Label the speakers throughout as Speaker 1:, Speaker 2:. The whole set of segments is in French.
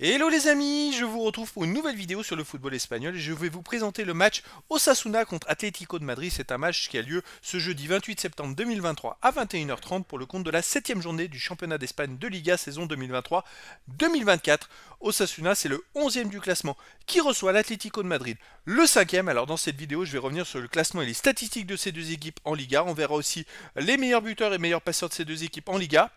Speaker 1: Hello les amis, je vous retrouve pour une nouvelle vidéo sur le football espagnol et je vais vous présenter le match Osasuna contre Atlético de Madrid. C'est un match qui a lieu ce jeudi 28 septembre 2023 à 21h30 pour le compte de la 7ème journée du championnat d'Espagne de Liga saison 2023-2024. Osasuna, c'est le 11e du classement qui reçoit l'Atlético de Madrid, le 5e. Alors dans cette vidéo, je vais revenir sur le classement et les statistiques de ces deux équipes en Liga. On verra aussi les meilleurs buteurs et meilleurs passeurs de ces deux équipes en Liga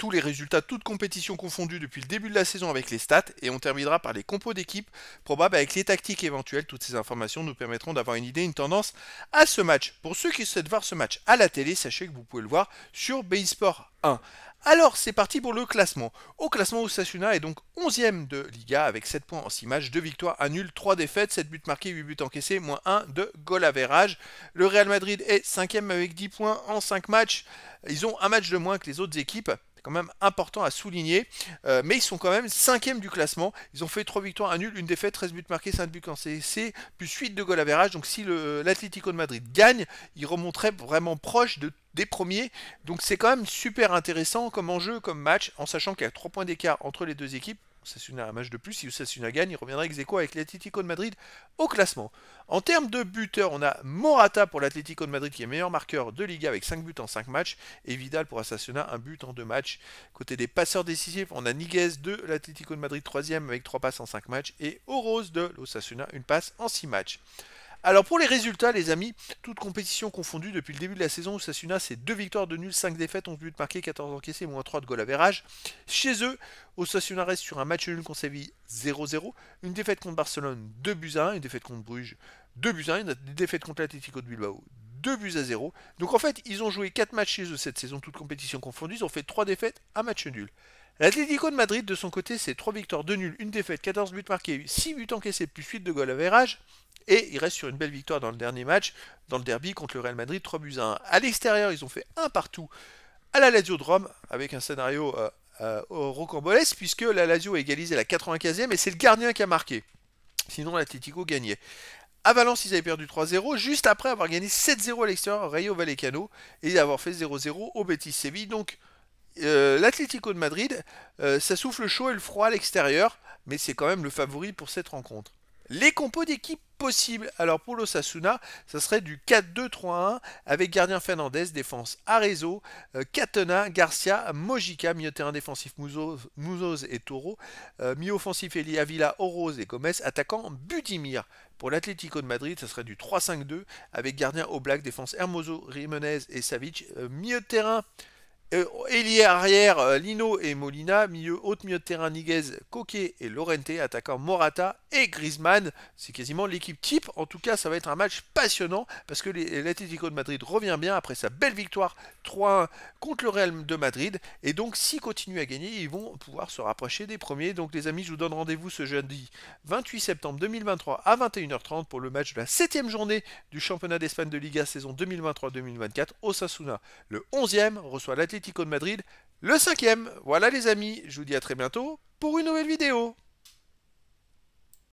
Speaker 1: tous les résultats, toutes compétitions confondues depuis le début de la saison avec les stats, et on terminera par les compos d'équipe probables avec les tactiques éventuelles. Toutes ces informations nous permettront d'avoir une idée, une tendance à ce match. Pour ceux qui souhaitent voir ce match à la télé, sachez que vous pouvez le voir sur Sport 1. Alors c'est parti pour le classement. Au classement, Osasuna est donc 11ème de Liga avec 7 points en 6 matchs, 2 victoires, 1 nul, 3 défaites, 7 buts marqués, 8 buts encaissés, moins 1 de goal average. Le Real Madrid est 5ème avec 10 points en 5 matchs. Ils ont un match de moins que les autres équipes. C'est quand même important à souligner. Euh, mais ils sont quand même cinquième du classement. Ils ont fait 3 victoires, 1 nul, une défaite, 13 buts marqués, 5 buts en CC, plus 8 de goal à Donc si l'Atlético de Madrid gagne, ils remonteraient vraiment proche des premiers. Donc c'est quand même super intéressant comme enjeu, comme match, en sachant qu'il y a 3 points d'écart entre les deux équipes a un match de plus. Si Osasuna gagne, il reviendra ex aequo avec l'Atlético de Madrid au classement. En termes de buteurs, on a Morata pour l'Atlético de Madrid qui est meilleur marqueur de Liga avec 5 buts en 5 matchs. Et Vidal pour Osasuna, un but en 2 matchs. Côté des passeurs décisifs, on a Niguez de l'Atlético de Madrid 3 avec 3 passes en 5 matchs. Et Oroz de l'Ossassuna une passe en 6 matchs. Alors pour les résultats, les amis, toutes compétitions confondues depuis le début de la saison, Sassuna c'est 2 victoires de nul, 5 défaites, 11 buts marqués, 14 encaissés, moins 3 de goal à verrage. Chez eux, Osasuna reste sur un match nul qu'on Séville 0-0, une défaite contre Barcelone 2 buts à 1, une défaite contre Bruges 2 buts à 1, une défaite contre l'Atlético de Bilbao 2 buts à 0. Donc en fait, ils ont joué 4 matchs chez eux cette saison, toutes compétitions confondues, ils ont fait 3 défaites, 1 match nul. L'Atlético de Madrid, de son côté, c'est 3 victoires, 2 nuls, 1 défaite, 14 buts marqués, 6 buts encaissés, plus 8 de goal à verrage. Et il reste sur une belle victoire dans le dernier match, dans le derby contre le Real Madrid, 3 buts à 1. À l'extérieur, ils ont fait un partout à la Lazio de Rome, avec un scénario euh, euh rocambolesque, puisque la Lazio a égalisé la 95e et c'est le gardien qui a marqué. Sinon, l'Atletico gagnait. À Valence, ils avaient perdu 3-0, juste après avoir gagné 7-0 à l'extérieur Rayo Vallecano et avoir fait 0-0 au Betis Séville. Donc, euh, l'Atlético de Madrid, euh, ça souffle le chaud et le froid à l'extérieur, mais c'est quand même le favori pour cette rencontre. Les compos d'équipe possibles. Alors pour l'Osasuna, ça serait du 4-2-3-1 avec gardien Fernandez, défense Arezzo, euh, Catena, Garcia, Mojica, milieu terrain défensif Mouzoz et Toro, euh, milieu offensif Eli Avila, Oroz et Gomez, attaquant Budimir. Pour l'Atlético de Madrid, ça serait du 3-5-2 avec gardien Oblak, défense Hermoso, Jiménez et Savic, euh, milieu terrain euh, lié arrière, euh, Lino et Molina. Milieu, haute milieu de terrain, Niguez, Coquet et Lorente. Attaquant Morata et Griezmann. C'est quasiment l'équipe type. En tout cas, ça va être un match passionnant parce que l'Atlético de Madrid revient bien après sa belle victoire 3-1 contre le Real de Madrid. Et donc, s'ils continuent à gagner, ils vont pouvoir se rapprocher des premiers. Donc, les amis, je vous donne rendez-vous ce jeudi 28 septembre 2023 à 21h30 pour le match de la 7 journée du championnat d'Espagne de Liga saison 2023-2024. Osasuna, le 11e, reçoit l'Atlético de Madrid, le cinquième. Voilà les amis, je vous dis à très bientôt pour une nouvelle vidéo.